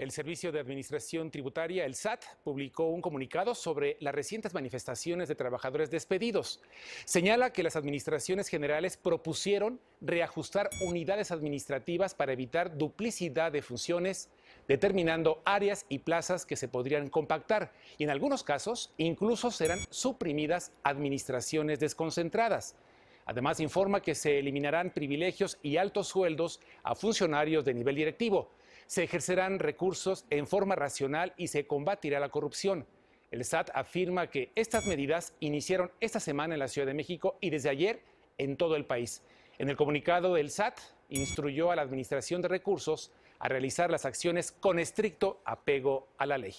El Servicio de Administración Tributaria, el SAT, publicó un comunicado sobre las recientes manifestaciones de trabajadores despedidos. Señala que las administraciones generales propusieron reajustar unidades administrativas para evitar duplicidad de funciones, determinando áreas y plazas que se podrían compactar y en algunos casos incluso serán suprimidas administraciones desconcentradas. Además informa que se eliminarán privilegios y altos sueldos a funcionarios de nivel directivo se ejercerán recursos en forma racional y se combatirá la corrupción. El SAT afirma que estas medidas iniciaron esta semana en la Ciudad de México y desde ayer en todo el país. En el comunicado, del SAT instruyó a la Administración de Recursos a realizar las acciones con estricto apego a la ley.